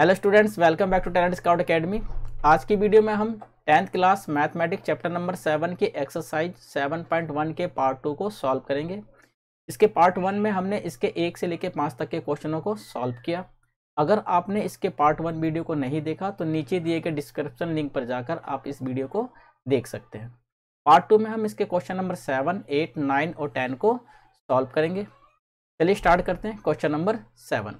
hello students welcome back to Talent Scout Academy आज की video में हम tenth class mathematics chapter number seven की एक्सरसाइज सेवन पॉइंट वन के part two को सॉल्व करेंगे इसके पार्ट वन में हमने इसके एक से लेकर पाँच तक के क्वेश्चनों को सॉल्व किया अगर आपने इसके पार्ट वन वीडियो को नहीं देखा तो नीचे दिए गए डिस्क्रिप्शन लिंक पर जाकर आप इस वीडियो को देख सकते हैं पार्ट टू में हम इसके question number seven eight nine और टेन को सॉल्व करेंगे चलिए स्टार्ट करते हैं question number seven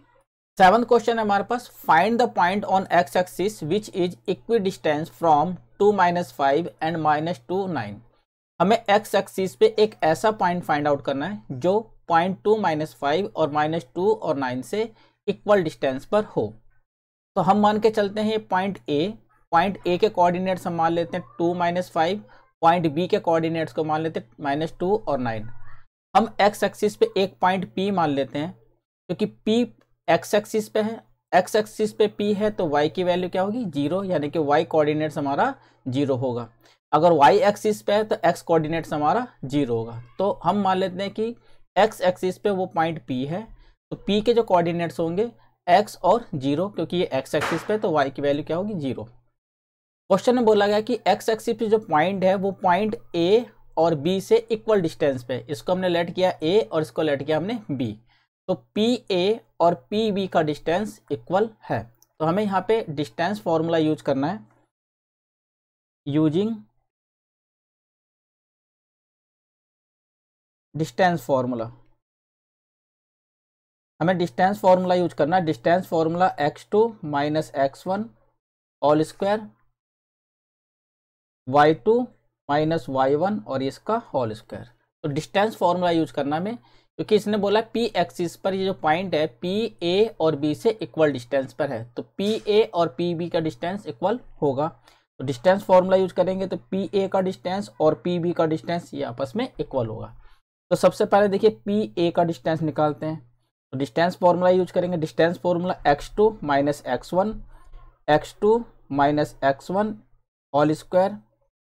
seven question है हमारे पास find the point on x axis which is equi distance from two minus five and minus two nine हमें एक्स एक्सिस पे एक ऐसा पॉइंट फाइंड आउट करना है जो पॉइंट टू माइनस फाइव और माइनस टू और नाइन से इक्वल डिस्टेंस पर हो तो हम मान के चलते हैं पॉइंट ए पॉइंट ए के कोऑर्डिनेट्स हम मान लेते हैं two minus five point B के कोऑर्डिनेट्स को मान लेते हैं माइनस टू और नाइन हम एक्स एक्सिस पे एक पॉइंट पी मान लेते हैं क्योंकि पी एक्स एक्सिस पे है एक्स एक्सिस पे पी है तो वाई की वैल्यू क्या होगी जीरो यानी कि वाई कोऑर्डिनेट्स हमारा जीरो होगा अगर वाई एक्सिस पे है तो एक्स कोऑर्डिनेट्स हमारा जीरो होगा तो हम मान लेते हैं कि एक्स एक्सिस पे वो पॉइंट पी है तो पी के जो कोऑर्डिनेट्स होंगे एक्स और जीरो क्योंकि ये एक्स एक्सिस पे तो वाई की वैल्यू क्या होगी जीरो क्वेश्चन में बोला गया कि एक्स एक्सिस पे जो पॉइंट है वो पॉइंट ए और बी से इक्वल डिस्टेंस पे इसको हमने लेट किया ए और इसको लेट किया हमने बी तो पी ए और पी बी का डिस्टेंस इक्वल है तो हमें यहाँ पे डिस्टेंस फॉर्मूला यूज करना है यूजिंग डिस्टेंस फॉर्मूला हमें डिस्टेंस फॉर्मूला यूज करना है distance formula x two minus x one all square y two minus y one और इसका होल स्क्वायर तो डिस्टेंस फॉर्मूला यूज करना में क्योंकि इसने बोला पी एक्सिस पर ये जो पॉइंट है पी ए और बी से इक्वल डिस्टेंस पर है तो पी ए और पी बी का डिस्टेंस इक्वल होगा तो डिस्टेंस फॉर्मूला यूज करेंगे तो पी ए का डिस्टेंस और पी बी का डिस्टेंस ये आपस में इक्वल होगा तो सबसे पहले देखिए पी ए का डिस्टेंस निकालते हैं तो डिस्टेंस फॉर्मूला यूज करेंगे distance formula x two minus x one x two minus x one all square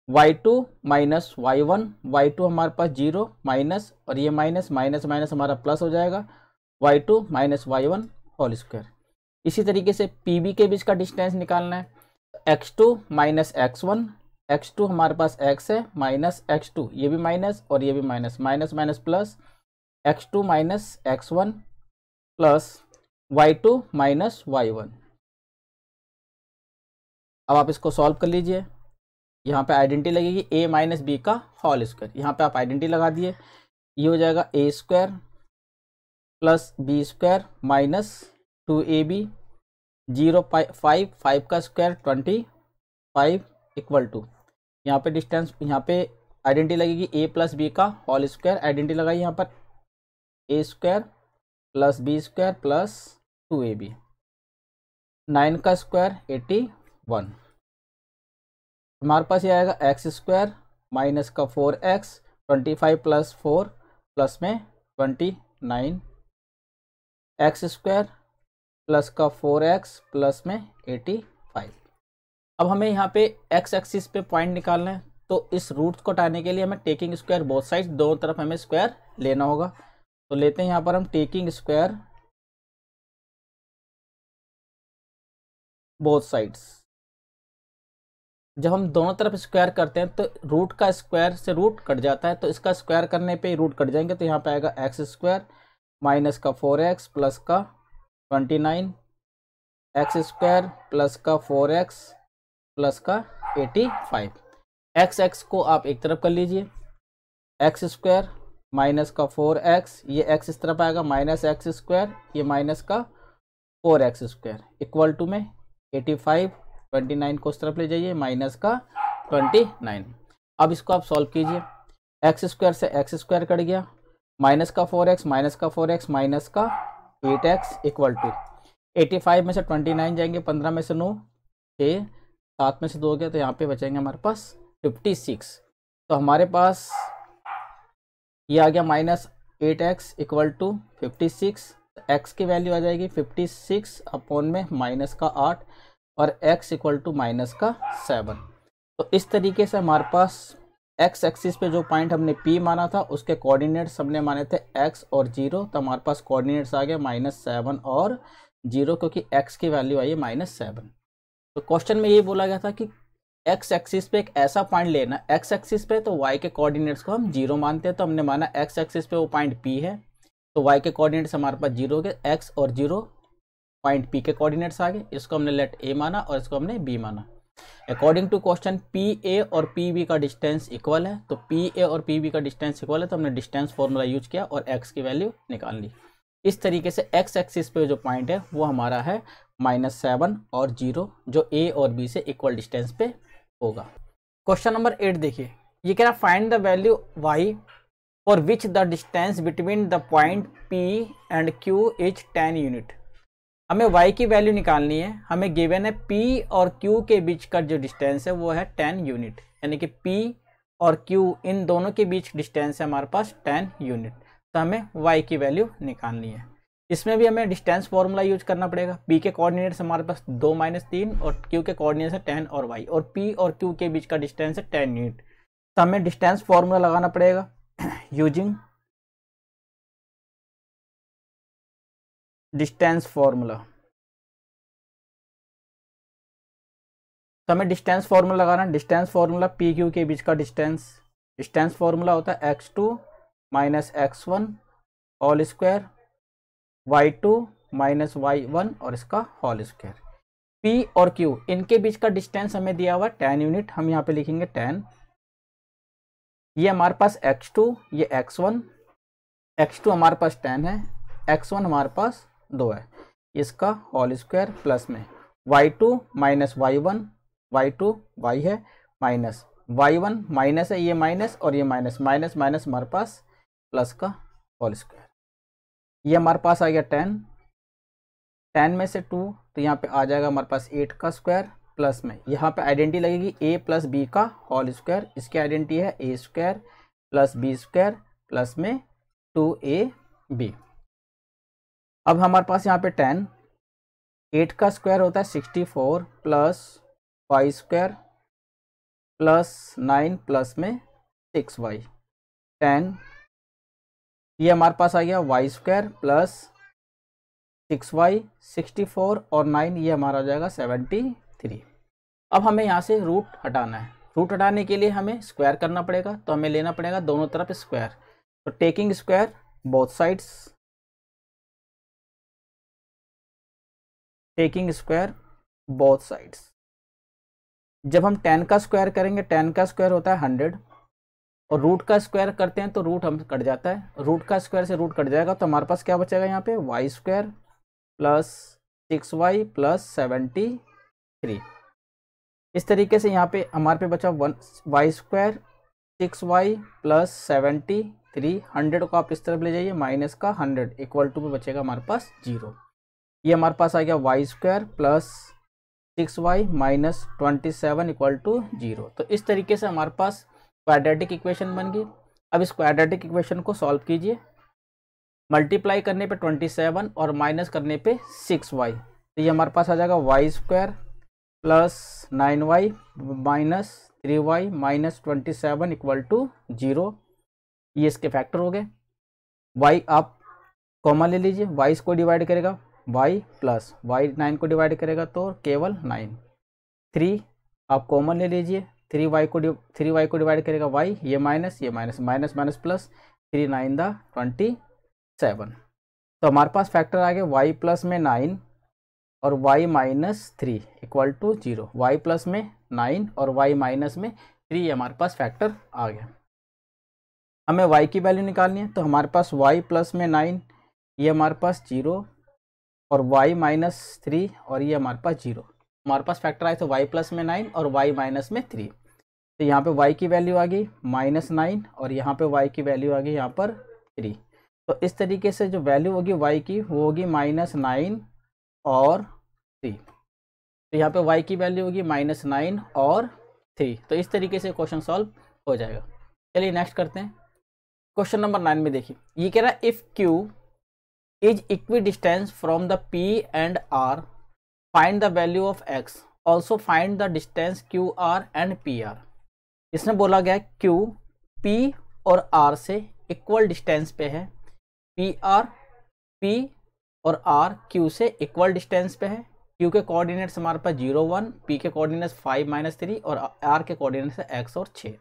y two minus y one y two हमारे पास जीरो माइनस और ये माइनस माइनस माइनस हमारा प्लस हो जाएगा y two minus y one whole square इसी तरीके से पी बी के बीच का डिस्टेंस निकालना है x two minus x one x two हमारे पास एक्स है माइनस एक्स टू ये भी माइनस और ये भी minus minus minus plus x two minus x one plus y two minus y one अब आप इसको सॉल्व कर लीजिए यहाँ पे आइडेंटिटी लगेगी ए माइनस बी का होल स्क्वायर यहाँ पे आप आइडेंटिटी लगा दिए ये हो जाएगा A square plus B square minus two A B zero five five का square twenty five equal to यहाँ पे डिस्टेंस यहाँ पे आइडेंटिटी लगेगी ए प्लस बी का होल स्क्वायर आइडेंटिटी लगाई यहाँ पर A square plus B square plus two A B nine का स्क्वायर एटी वन हमारे पास ये आएगा एक्स स्क्वायर माइनस का four x twenty five plus four plus में twenty nine x square plus का फोर एक्स प्लस में eighty five अब हमें यहाँ पे एक्स एक्सिस पे पॉइंट निकालना है तो इस रूट को हटाने के लिए हमें टेकिंग स्क्वायर बोथ साइड दोनों तरफ हमें स्क्वायर लेना होगा तो लेते हैं यहाँ पर हम टेकिंग स्क्वायर बोथ साइड्स जब हम दोनों तरफ स्क्वायर करते हैं तो रूट का स्क्वायर से रूट कट जाता है तो इसका स्क्वायर करने पे रूट कट जाएंगे तो यहाँ पे आएगा एक्स स्क्वायर माइनस का फोर एक्स प्लस का twenty nine x square plus का फोर एक्स प्लस का एटी फाइव एक्स एक्स को आप एक तरफ कर लीजिए एक्स स्क्वायर माइनस का फोर एक्स ये एक्स इस तरफ आएगा माइनस एक्स स्क्वायर ये माइनस का four x square equal to में एटी फाइव ट्वेंटी नाइन को उस तरफ ले जाइए माइनस का ट्वेंटी नाइन अब इसको आप सॉल्व कीजिए एक्स स्क्वायर से एक्स स्क्वायर कट गया माइनस का फोर एक्स माइनस का फोर एक्स माइनस का eight x equal to eighty five में से ट्वेंटी नाइन जाएंगे पंद्रह में से नौ छः सात में से दो हो गया तो यहाँ पे बचेंगे हमारे पास फिफ्टी सिक्स तो हमारे पास ये आ गया minus eight x equal to fifty six x की वैल्यू आ जाएगी फिफ्टी सिक्स अपॉन में माइनस का आठ और x इक्वल टू माइनस का सेवन तो इस तरीके से हमारे पास x एक्सिस पे जो पॉइंट हमने P माना था उसके कोऑर्डिनेट्स हमने माने थे x और जीरो तो हमारे पास कोऑर्डिनेट्स आ गए माइनस सेवन और जीरो क्योंकि x की वैल्यू आई है माइनस सेवन तो क्वेश्चन में ये बोला गया था कि एक्स एक्सिस पे एक ऐसा पॉइंट लेना एक्स एक्सिस पे तो वाई के कोऑर्डिनेट्स को हम जीरो मानते हैं तो हमने माना एक्स एक्सिस पे वो पॉइंट पी है तो वाई के कोऑर्डिनेट्स हमारे पास जीरो के एक्स और जीरो पॉइंट पी के कोऑर्डिनेट्स आ गए इसको हमने लेट ए माना और इसको हमने बी माना according to question P A और पी बी का डिस्टेंस इक्वल है तो पी ए और पी बी का डिस्टेंस इक्वल है तो हमने डिस्टेंस फॉर्मूला यूज किया और एक्स की वैल्यू निकाल ली इस तरीके से एक्स एक्सिस पे जो पॉइंट है वो हमारा है माइनस सेवन और जीरो जो ए और बी से इक्वल डिस्टेंस पे होगा क्वेश्चन नंबर एट देखिए ये कह रहा find the value y for which the distance between the point P and Q is ten unit हमें y की वैल्यू निकालनी है हमें गिवन है p और q के बीच का जो डिस्टेंस है वो है 10 यूनिट यानी कि p और q इन दोनों के बीच डिस्टेंस है हमारे पास 10 यूनिट तो हमें y की वैल्यू निकालनी है इसमें भी हमें डिस्टेंस फॉर्मूला यूज करना पड़ेगा p के कोऑर्डिनेट्स हमारे पास दो माइनस तीन और q के कोऑर्डिनेट्स है टेन और y और p और q के बीच का डिस्टेंस है टेन यूनिट तो हमें डिस्टेंस फॉर्मूला लगाना पड़ेगा यूजिंग डिस्टेंस फॉर्मूला तो हमें डिस्टेंस फॉर्मूला लगाना डिस्टेंस फॉर्मूला पी क्यू के बीच का डिस्टेंस डिस्टेंस फॉर्मूला होता है x two minus x one whole square y two minus y one और इसका होल स्क्वायर पी और क्यू इनके बीच का डिस्टेंस हमें दिया हुआ टेन यूनिट हम यहाँ पे लिखेंगे टेन ये हमारे पास एक्स टू ये एक्स वन एक्स टू हमारे पास टेन है एक्स वन हमारे पास दो है इसका होल स्क्वायर प्लस में y two minus y one y two y है माइनस वाई वन माइनस है ये माइनस और ये माइनस माइनस माइनस हमारे पास प्लस का होल स्क्वायर ये हमारे पास आ गया टेन टेन में से टू तो यहाँ पे आ जाएगा हमारे पास एट का स्क्वायर प्लस में यहाँ पे आइडेंटिटी लगेगी ए प्लस बी का होल स्क्वायर इसकी आइडेंटिटी है a square plus B square plus में टू ए बी अब हमारे पास यहाँ पे टेन एट का स्क्वायर होता है sixty four plus y square plus nine plus में सिक्स वाई टेन ये हमारे पास आ गया y square plus six y sixty four और नाइन ये हमारा आ जाएगा सेवेंटी थ्री अब हमें यहाँ से रूट हटाना है रूट हटाने के लिए हमें स्क्वायर करना पड़ेगा तो हमें लेना पड़ेगा दोनों तरफ स्क्वायर तो taking square both sides taking square both sides जब हम टेन का स्क्वायर करेंगे टेन का स्क्वायर होता है हंड्रेड और रूट का स्क्वायर करते हैं तो रूट हम कट जाता है रूट का स्क्वायर से रूट कट जाएगा तो हमारे पास क्या बचेगा यहाँ पे y square plus six y plus seventy three इस तरीके से यहाँ पे हमारे पे बचा one y square six y plus seventy three hundred को आप इस तरफ ले जाइए माइनस का हंड्रेड इक्वल टू में बचेगा हमारे पास जीरो ये हमारे पास आ गया y square plus six y minus twenty seven equal to zero तो इस तरीके से हमारे पास क्वाड्रेटिक इक्वेशन बन गई अब इस क्वाड्रेटिक इक्वेशन को सॉल्व कीजिए मल्टीप्लाई करने पे ट्वेंटी सेवन और माइनस करने पे सिक्स वाई तो ये हमारे पास आ जाएगा y square plus nine y minus three y minus twenty seven equal to zero ये इसके फैक्टर हो गए वाई आप कॉमन ले लीजिए वाई इसको डिवाइड करेगा वाई प्लस वाई नाइन को डिवाइड करेगा तो केवल नाइन थ्री आप कॉमन ले लीजिए थ्री वाई को थ्री वाई को डिवाइड करेगा वाई ये माइनस ये minus minus minus plus three nine the twenty seven तो हमारे पास फैक्टर आ गया वाई प्लस में नाइन और y minus three equal to zero y plus में नाइन और वाई माइनस में थ्री हमारे पास फैक्टर आ गया हमें वाई की वैल्यू निकालनी है तो हमारे पास वाई प्लस में नाइन ये हमारे पास जीरो और y माइनस थ्री और ये हमारे पास जीरो हमारे पास फैक्टर आए तो y प्लस में नाइन और y माइनस में थ्री तो यहाँ पे y की वैल्यू आ गई माइनस नाइन और यहाँ पे y की वैल्यू आ गई यहाँ पर थ्री तो इस तरीके से जो वैल्यू होगी y की वो होगी माइनस नाइन और थ्री तो यहाँ पे y की वैल्यू होगी माइनस नाइन और थ्री तो इस तरीके से क्वेश्चन सॉल्व हो जाएगा चलिए नेक्स्ट करते हैं क्वेश्चन नंबर नाइन में देखिए ये कह रहा है if Q is equi distance from the P and R find the value of x also find the distance Q R and P R इसमें बोला गया क्यू पी और आर से इक्वल डिस्टेंस पे है पी आर पी और R Q से equal distance पे है क्यू के कोऑर्डिनेट्स हमारे पास जीरो वन पी के कोऑर्डिनेट्स फाइव माइनस थ्री और आर के कोऑर्डिनेट्स है एक्स और छः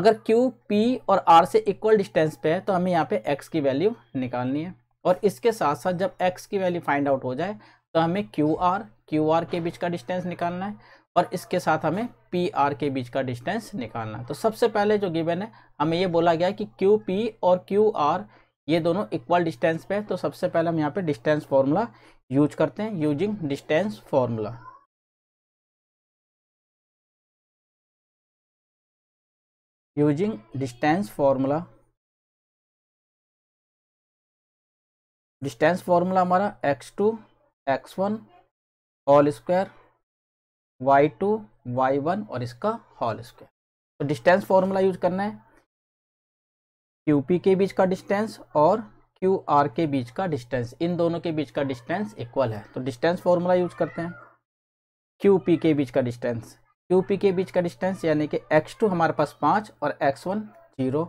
अगर क्यू पी और आर से इक्वल डिस्टेंस पे है तो हमें यहाँ पे एक्स की वैल्यू निकालनी है और इसके साथ साथ जब एक्स की वैल्यू फाइंड आउट हो जाए तो हमें क्यू आर क्यू आर के बीच का डिस्टेंस निकालना है और इसके साथ हमें पी आर के बीच का डिस्टेंस निकालना है तो सबसे पहले जो गिवन है हमें ये बोला गया कि क्यू पी और क्यू आर ये दोनों इक्वल डिस्टेंस पे है तो सबसे पहले हम यहाँ पे डिस्टेंस फार्मूला यूज करते हैं using distance formula using distance formula distance formula हमारा x two x one whole square y two y one और इसका हॉल स्क्वायर तो डिस्टेंस फार्मूला यूज करना है क्यू पी के बीच का डिस्टेंस और क्यू आर के बीच का डिस्टेंस इन दोनों के बीच का डिस्टेंस इक्वल है तो डिस्टेंस फार्मूला यूज करते हैं क्यू पी के बीच का डिस्टेंस क्यू पी के बीच का डिस्टेंस यानी कि एक्स टू हमारे पास पाँच और x one zero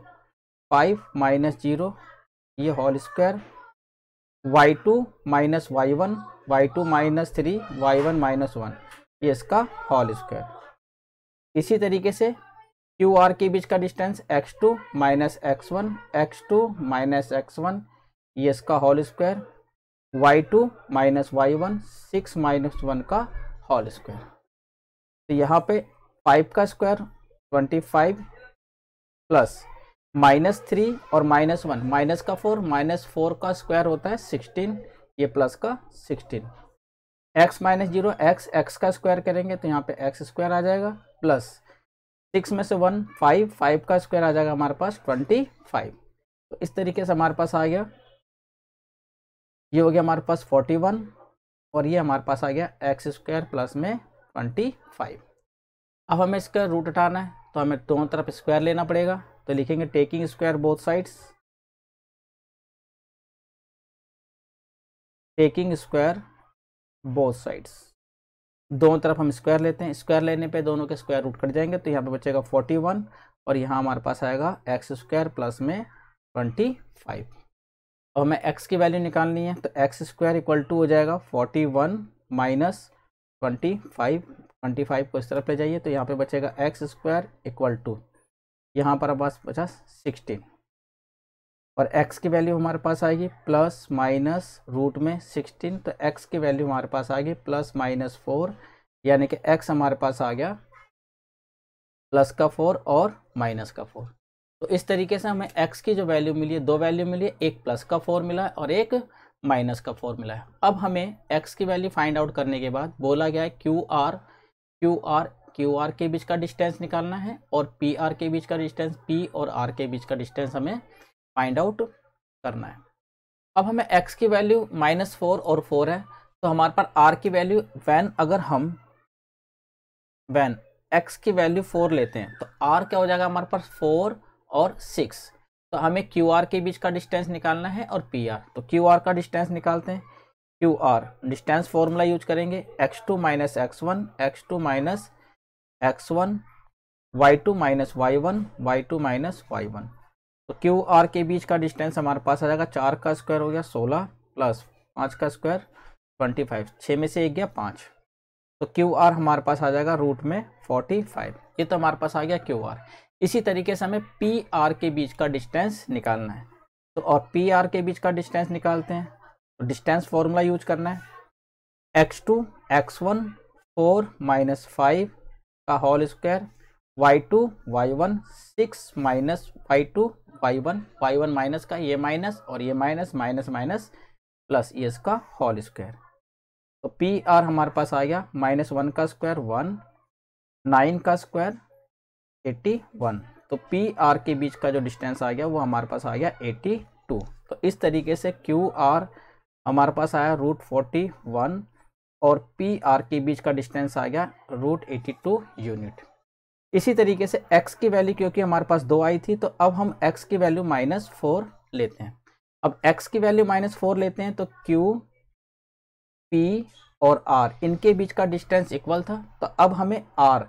five minus zero ये whole square y two minus y one y two minus three y one minus one ये इसका हॉल स्क्वायर इसी तरीके से क्यू आर के बीच का distance x two minus x one x two minus x one ये इसका whole square y two minus y one six minus one का होल स्क्वायर तो यहाँ पे फाइव का square twenty five plus minus three और माइनस वन माइनस का four minus four का स्क्वायर होता है सिक्सटीन ये प्लस का sixteen x minus zero x x का स्क्वायर करेंगे तो यहाँ पे एक्स स्क्वायर आ जाएगा प्लस सिक्स में से वन फाइव फाइव का स्क्वायर आ जाएगा हमारे पास ट्वेंटी फाइव तो इस तरीके से हमारे पास आ गया ये हो गया हमारे पास फोर्टी वन और ये हमारे पास आ गया एक्स स्क्वायर प्लस में ट्वेंटी फाइव अब हमें इसका रूट उठाना है तो हमें दोनों तरफ स्क्वायर लेना पड़ेगा तो लिखेंगे taking square both sides taking square both sides दोनों तरफ हम स्क्वायर लेते हैं स्क्वायर लेने पे दोनों के स्क्वायर रूट कट जाएंगे तो यहाँ पे बचेगा फोर्टी वन और यहाँ हमारे पास आएगा एक्स स्क्वायर प्लस में ट्वेंटी फाइव और हमें एक्स की वैल्यू निकालनी है तो एक्स स्क्वायर इक्वल टू हो जाएगा forty one minus twenty five twenty five को इस तरफ ले जाइए तो यहाँ पे बचेगा एक्स स्क्वायर इक्वल टू यहाँ पर हमारे पास बचा सिक्सटीन और x की वैल्यू हमारे पास आएगी प्लस माइनस रूट में सिक्सटीन तो x की वैल्यू हमारे पास आएगी प्लस माइनस फोर यानी कि x हमारे पास आ गया प्लस का फोर और माइनस का फोर तो इस तरीके से हमें x की जो वैल्यू मिली है दो वैल्यू मिली है एक प्लस का फोर मिला है और एक माइनस का फोर मिला है अब हमें x की वैल्यू फाइंड आउट करने के बाद बोला गया है Q R Q R Q R के बीच का डिस्टेंस निकालना है और पी आर के बीच का डिस्टेंस पी और आर के बीच का डिस्टेंस हमें फाइंड आउट करना है अब हमें एक्स की वैल्यू माइनस फोर और फोर है तो हमारे पास आर की वैल्यू वैन अगर हम वैन एक्स की वैल्यू फोर लेते हैं तो आर क्या हो जाएगा हमारे पास फोर और सिक्स तो हमें क्यू आर के बीच का डिस्टेंस निकालना है और पी आर तो क्यू आर का डिस्टेंस निकालते हैं Q R distance formula use करेंगे x two minus x one x two minus x one y two minus y one y two minus y one तो Q R के बीच का distance हमारे पास आ जाएगा चार का स्क्वायर हो गया सोलह प्लस पाँच का स्क्वायर ट्वेंटी फाइव छः में से एक गया पाँच तो क्यू आर हमारे पास आ जाएगा रूट में फोर्टी फाइव ये तो हमारे पास आ गया क्यू आर इसी तरीके से हमें पी आर के बीच का डिस्टेंस निकालना है तो और पी आर के बीच का डिस्टेंस निकालते हैं तो डिस्टेंस फॉर्मूला यूज करना है x two x one four minus five का whole square y two y one six minus y two y one y one minus का ये माइनस और ये माइनस माइनस माइनस प्लस ये इसका होल स्क्वायर तो पी आर हमारे पास आ गया माइनस वन का स्क्वायर वन नाइन का स्क्वायर एट्टी वन तो पी आर के बीच का जो डिस्टेंस आ गया वो हमारे पास आ गया एट्टी टू तो इस तरीके से क्यू आर हमारे पास आया रूट फोर्टी वन और पी आर के बीच का डिस्टेंस आ गया रूट एटी टू यूनिट इसी तरीके से x की वैल्यू क्योंकि हमारे पास दो आई थी तो अब हम x की वैल्यू माइनस फोर लेते हैं अब x की वैल्यू माइनस फोर लेते हैं तो q p और r इनके बीच का डिस्टेंस इक्वल था तो अब हमें r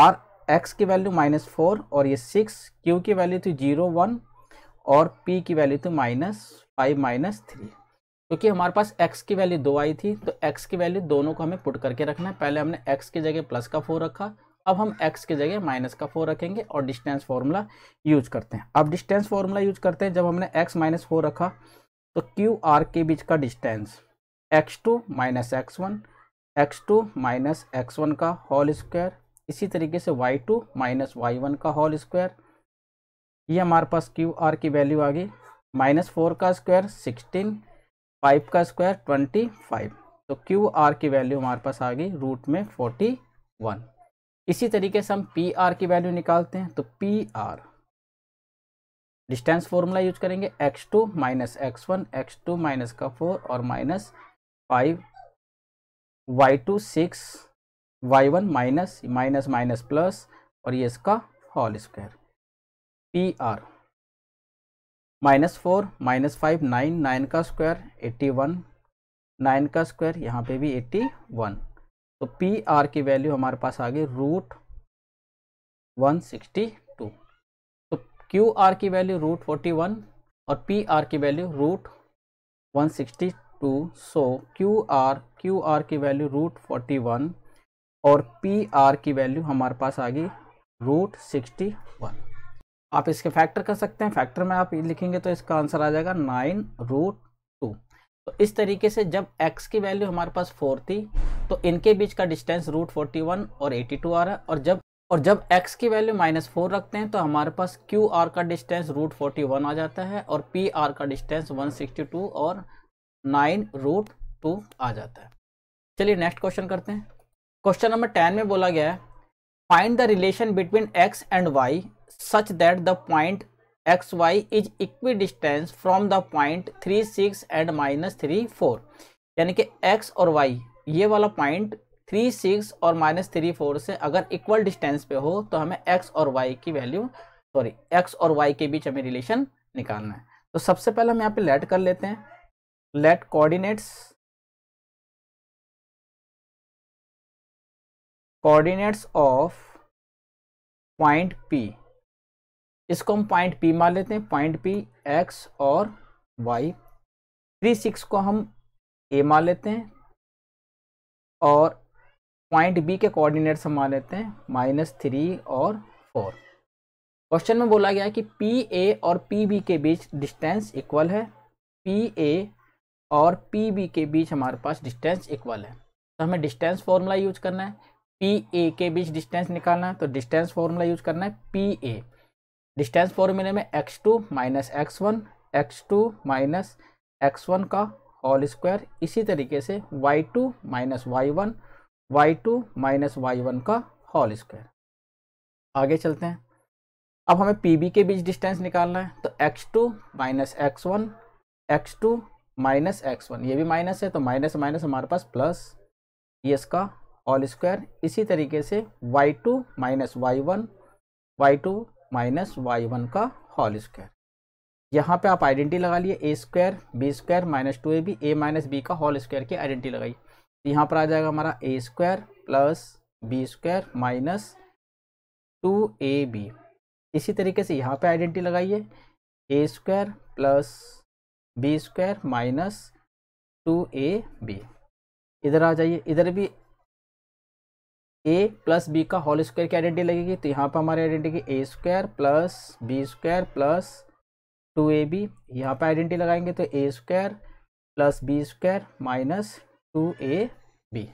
r x की वैल्यू माइनस फोर और ये सिक्स q की वैल्यू थी जीरो वन और p की वैल्यू थी माइनस फाइव माइनस थ्री क्योंकि तो हमारे पास x की वैल्यू दो आई थी तो x की वैल्यू दोनों को हमें पुट करके रखना है पहले हमने x की जगह प्लस का फोर रखा अब हम x की जगह माइनस का फोर रखेंगे और डिस्टेंस फार्मूला यूज करते हैं अब डिस्टेंस फार्मूला यूज करते हैं जब हमने x माइनस फोर रखा तो क्यू आर के बीच का distance x two minus x one x two minus x one का होल स्क्वायर इसी तरीके से y two minus y one का होल स्क्वायर ये हमारे पास क्यू आर की वैल्यू आ गई माइनस फोर का स्क्वायर सिक्सटीन फाइव का स्क्वायर ट्वेंटी फाइव तो क्यू आर की वैल्यू हमारे पास आ गई रूट में फोर्टी वन इसी तरीके से हम पी आर की वैल्यू निकालते हैं तो P R distance formula use करेंगे x two minus x one x two minus का फोर और minus five y two six y one minus minus minus plus और ये इसका whole square P R minus four minus five nine nine का square eighty one nine का square यहाँ पे भी एट्टी वन तो पी आर की वैल्यू हमारे पास आ गई रूट वन सिक्सटी टू तो क्यू आर की वैल्यू रूट फोर्टी वन और पी आर की value root one sixty two so Q R Q R की वैल्यू रूट फोर्टी वन और पी आर की वैल्यू हमारे पास आ गई रूट सिक्सटी वन आप इसके फैक्टर कर सकते हैं फैक्टर में आप लिखेंगे तो इसका आंसर आ जाएगा नाइन रूट टू तो इस तरीके से जब x की वैल्यू हमारे पास फोर थी तो इनके बीच का डिस्टेंस रूट फोर्टी वन और एटी टू आ रहा है और जब और जब x की वैल्यू माइनस फोर रखते हैं तो हमारे पास क्यू आर का डिस्टेंस रूट फोर्टी वन आ जाता है और पी आर का डिस्टेंस वन सिक्सटी टू और नाइन रूट टू आ जाता है चलिए नेक्स्ट क्वेश्चन करते हैं क्वेश्चन नंबर टेन में बोला गया है find the relation between x and y such that the point is is equidistant from the point three six and minus three four यानी कि x और y ये वाला पॉइंट थ्री सिक्स और माइनस थ्री फोर से अगर equal distance पे हो तो हमें x और y की वैल्यू सॉरी x और y के बीच हमें रिलेशन निकालना है तो सबसे पहले हम यहाँ पे लेट कर लेते हैं let coordinates coordinates of point P इसको हम पॉइंट पी मान लेते हैं पॉइंट पी एक्स और वाई थ्री सिक्स को हम ए मान लेते हैं और पॉइंट बी के कोऑर्डिनेट्स हम मान लेते हैं माइनस थ्री और फोर क्वेश्चन में बोला गया कि पी ए और पी बी के बीच डिस्टेंस इक्वल है पी ए और पी बी के बीच हमारे पास डिस्टेंस इक्वल है तो हमें डिस्टेंस फॉर्मूला यूज करना है पी ए के बीच डिस्टेंस निकालना है तो डिस्टेंस फॉर्मूला यूज करना है पी ए डिस्टेंस फॉर्मूले में x two minus x one x two minus x one का होल स्क्वायर इसी तरीके से y two minus y one y two minus y one का होल स्क्वायर आगे चलते हैं अब हमें पी बी के बीच डिस्टेंस निकालना है तो x two minus x one x two minus x one ये भी माइनस है तो माइनस माइनस हमारे पास प्लस ये इसका होल स्क्वायर इसी तरीके से y two minus y one y two minus y one का होल स्क्वायर यहाँ पे आप आइडेंटिटी लगा लिए A square B square minus two A B A minus B का होल स्क्वायर की आइडेंटिटी लगाई तो यहाँ पर आ जाएगा हमारा A square plus B square minus two A B इसी तरीके से यहाँ पे आइडेंटिटी लगाइए A square plus B square minus two A B इधर आ जाइए इधर भी ए प्लस बी का होल स्क्वायर की आइडेंटिटी लगेगी तो यहाँ पर हमारी identity A square plus B square plus two A B यहाँ पर आइडेंटिटी लगाएंगे तो A square plus B square minus two A B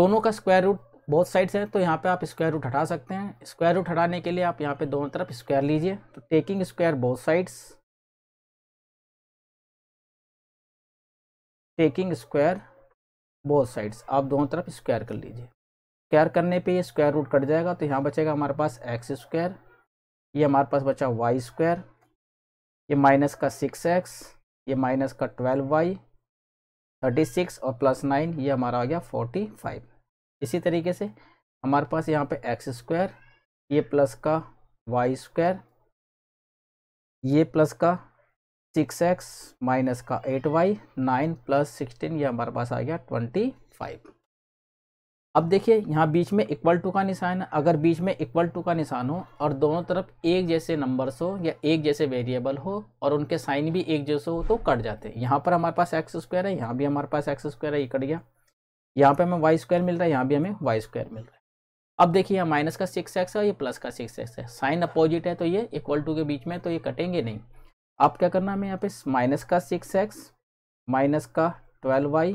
दोनों का स्क्वायर रूट बहुत साइड्स हैं तो यहाँ पे आप स्क्वायर रूट हटा सकते हैं स्क्वायर रूट हटाने के लिए आप यहाँ पे दोनों तरफ स्क्वायर लीजिए तो taking square both sides taking square both sides आप दोनों तरफ स्क्वायर कर लीजिए स्क्वायर करने पे ये स्क्वायर रूट कट जाएगा तो यहाँ बचेगा हमारे पास एक्स स्क्वायर ये हमारे पास बचा वाई स्क्वायर ये माइनस का सिक्स एक्स ये माइनस का ट्वेल्व वाई थर्टी सिक्स और प्लस नाइन ये हमारा आ गया फोर्टी फाइव इसी तरीके से हमारे पास यहाँ पे एक्स स्क्वायर ये प्लस का वाई स्क्वायर ये प्लस का सिक्स एक्स माइनस का eight y nine plus sixteen ये हमारे पास आ गया ट्वेंटी फाइव अब देखिए यहाँ बीच में इक्वल टू का निशान है अगर बीच में इक्वल टू का निशान हो और दोनों तरफ एक जैसे नंबर्स हो या एक जैसे वेरिएबल हो और उनके साइन भी एक जैसे हो तो कट जाते हैं यहाँ पर हमारे पास एक्स स्क्वायर है यहाँ भी हमारे पास एक्स स्क्वायर है ये कट गया यहाँ पे हमें वाई स्क्वायर मिल रहा है यहाँ भी हमें वाई स्क्वायर मिल रहा है अब देखिए यहाँ माइनस का सिक्स एक्स है ये प्लस का सिक्स एक्स है साइन अपोजिट है तो ये इक्वल टू के बीच में तो ये कटेंगे नहीं आप क्या करना हमें यहाँ पे माइनस का सिक्स एक्स माइनस का ट्वेल्व वाई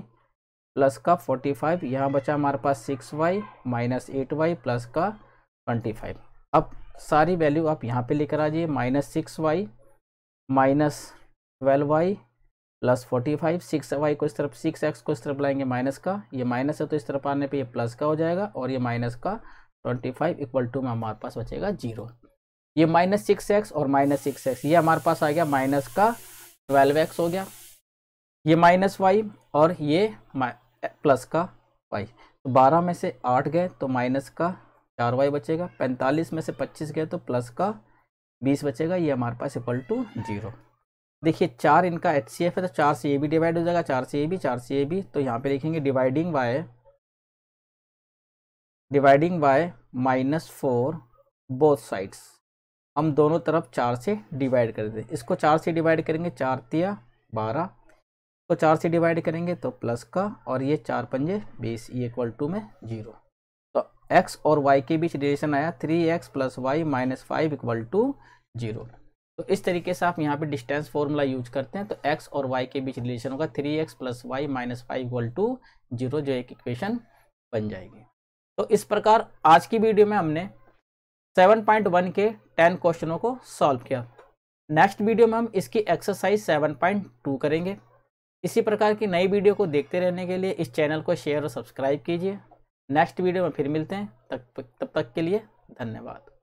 प्लस का फोर्टी फाइव यहाँ बचा हमारे पास six y minus eight y plus का ट्वेंटी फाइव अब सारी वैल्यू आप यहाँ पे लेकर आ जाइए minus six y minus twelve y plus forty five six y को इस तरफ सिक्स एक्स को इस तरफ लाएंगे माइनस का ये माइनस है तो इस तरफ आने पे ये प्लस का हो जाएगा और ये माइनस का ट्वेंटी फाइव इक्वल टू में हमारे पास बचेगा जीरो ये माइनस सिक्स एक्स और माइनस सिक्स एक्स ये हमारे पास आ गया माइनस का ट्वेल्व एक्स हो गया ये माइनस वाई और ये प्लस का वाई तो बारह में से आठ गए तो माइनस का चार वाई बचेगा पैंतालीस में से पच्चीस गए तो प्लस का बीस बचेगा ये हमारे पास इक्वल टू जीरो देखिए चार इनका एच सी एफ है तो चार से ए भी डिवाइड हो जाएगा चार से ए भी चार से ए भी तो यहाँ पे देखेंगे dividing by dividing by minus four both sides हम दोनों तरफ चार से डिवाइड कर दें इसको चार से डिवाइड करेंगे चार तिया बारह तो चार से डिवाइड करेंगे तो प्लस का और ये चार पंजे बीस ये इक्वल टू में जीरो तो एक्स और वाई के बीच रिलेशन आया three x plus y minus five equal to zero तो इस तरीके से आप यहाँ पे डिस्टेंस फॉर्मूला यूज करते हैं तो एक्स और वाई के बीच रिलेशन होगा three x plus y minus five equal to zero जो एक इक्वेशन बन जाएगी तो इस प्रकार आज की वीडियो में हमने 7.1 के 10 क्वेश्चनों को सॉल्व किया नेक्स्ट वीडियो में हम इसकी एक्सरसाइज 7.2 करेंगे इसी प्रकार की नई वीडियो को देखते रहने के लिए इस चैनल को शेयर और सब्सक्राइब कीजिए नेक्स्ट वीडियो में फिर मिलते हैं तब तक के लिए धन्यवाद